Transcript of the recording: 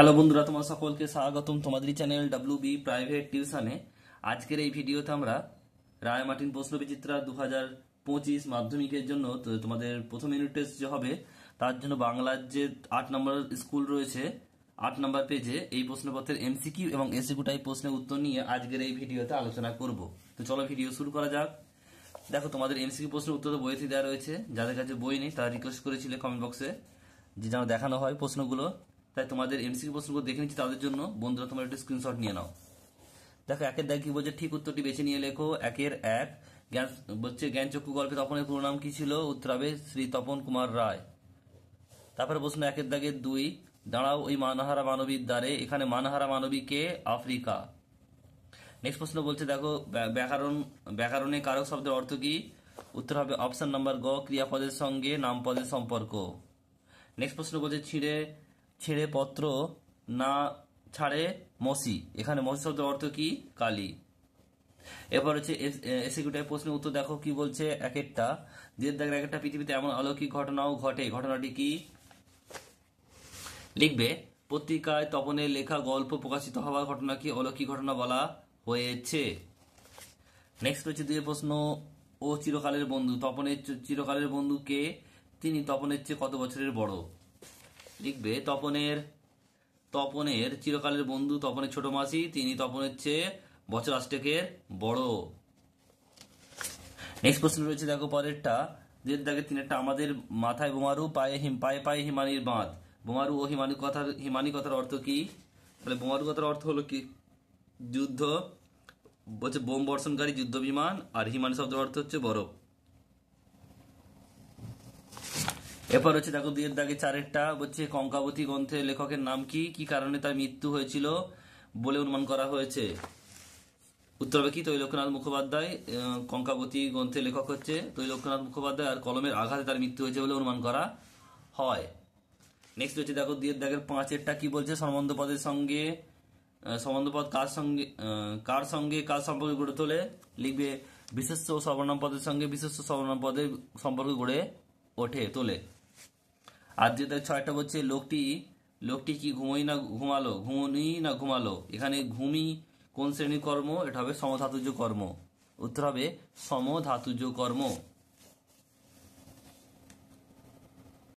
hello বন্ধুরা তোমার সকলকে স্বাগতম তোমাদের চ্যানেল ডাব্লিউ বি প্রাইভেট টিউশনে আজকের এই ভিডিওতে আমরা রায় মার্টিন প্রশ্নবিচিত্রা দু হাজার পঁচিশ মাধ্যমিকের জন্য তোমাদের প্রথম ইউনিট টেস্ট যে হবে তার জন্য বাংলার যে আট নম্বর স্কুল রয়েছে আট নম্বর পেজে এই প্রশ্নপত্রের এমসিকিউ এবং এসিকিউ টাইপ প্রশ্নের উত্তর নিয়ে আজকের এই ভিডিওতে আলোচনা করব তো চলো ভিডিও শুরু করা যাক দেখো তোমাদের এমসিকিউ প্রশ্নের উত্তর বইতে দেওয়া রয়েছে যাদের কাছে বই নেই তারা রিকোয়েস্ট করেছিলে কমেন্ট বক্সে যে যেন দেখানো হয় প্রশ্নগুলো তাই তোমাদের এমসিকিউ প্রশ্নগুলো দেখে নিচ্ছি তাদের জন্য বন্ধুরা তোমরা একটু স্ক্রিনশট নিয়ে নাও দেখো একের দায় কি বলছে ঠিক উত্তরটি বেছে নিয়ে লেখো একের এক জ্ঞান বলছে জ্ঞানচক্ষু গল্পে তপনের পুরো নাম কি ছিল উত্তর হবে শ্রী তপন কুমার রায় তারপরে প্রশ্ন একের দাগের দুই দাঁড়াও ওই মানহারা মানবীর দ্বারে এখানে মানহারা মানবী কে আফ্রিকা নেক্সট প্রশ্ন বলছে দেখো ব্যাকরণ ব্যাকরণে কারক শব্দের অর্থ কি উত্তর হবে অপশন নাম্বার গ ক্রিয়াপদের সঙ্গে নামপদের সম্পর্ক নেক্সট প্রশ্ন বলছে ছিঁড়ে ছেড়ে পত্র না ছাড়ে মসি এখানে মসি শব্দের অর্থ কি কালি এবার হচ্ছে এসিকিউটিভ প্রশ্নের উত্তর দেখো কি বলছে এক একটা যে দেখ এক একটা পৃথিবীতে এমন অলৌকিক ঘটনাও ঘটে ঘটনাটি কি লিখবে পত্রিকায় তপনের লেখা গল্প প্রকাশিত হওয়ার ঘটনা কি অলৌকিক ঘটনা বলা হয়েছে নেক্সট হচ্ছে দুই প্রশ্ন ও চিরকালের বন্ধু তপনের চিরকালের বন্ধু কে তিনি তপনের চেয়ে কত বছরের বড় লিখবে তপনের তপনের চিরকালের বন্ধু তপনের ছোট মাসি তিনি তপনের চেয়ে বছর আষ্টেকের বড় নেক্সট প্রশ্ন রয়েছে দেখো পরেরটা যে দেখে তিনি একটা আমাদের মাথায় বোমারু পায়ে হিম পায়ে পায়ে হিমানির বাঁধ বোমারু ও হিমানি কথার হিমানি কথার অর্থ কি তাহলে বোমারু কথার অর্থ হলো কি যুদ্ধ হচ্ছে বোম বর্ষণকারী যুদ্ধ বিমান আর হিমানি শব্দের অর্থ হচ্ছে বরফ এরপর হচ্ছে দেখো বিয়ের দাগে চারেরটা বলছে কঙ্কাবতী গ্রন্থে লেখকের নাম কি কি কারণে তার মৃত্যু হয়েছিল বলে অনুমান করা হয়েছে উত্তর হবে কি তৈলক্যনাথ মুখোপাধ্যায় কঙ্কাবতী গ্রন্থে লেখক হচ্ছে তৈলক্যনাথ মুখোপাধ্যায় আর কলমের আঘাতে তার মৃত্যু হয়েছে বলে অনুমান করা হয় নেক্সট হচ্ছে দেখো দিয়ে দাগের পাঁচেরটা কি বলছে সম্বন্ধপদের সঙ্গে সম্বন্ধপদ কার সঙ্গে কার সঙ্গে কার সম্পর্কে গড়ে তোলে লিখবে বিশেষ সর্বনাম পদের সঙ্গে বিশেষ সর্বনাম পদের সম্পর্ক গড়ে ওঠে তোলে আর যেটা ছয়টা হচ্ছে লোকটি লোকটি কি ঘুমোই না ঘুমালো ঘুমনি না ঘুমালো এখানে ঘুমি কোন শ্রেণীর কর্ম এটা হবে সমধাতুজ কর্ম উত্তর হবে সমধাতুজ কর্ম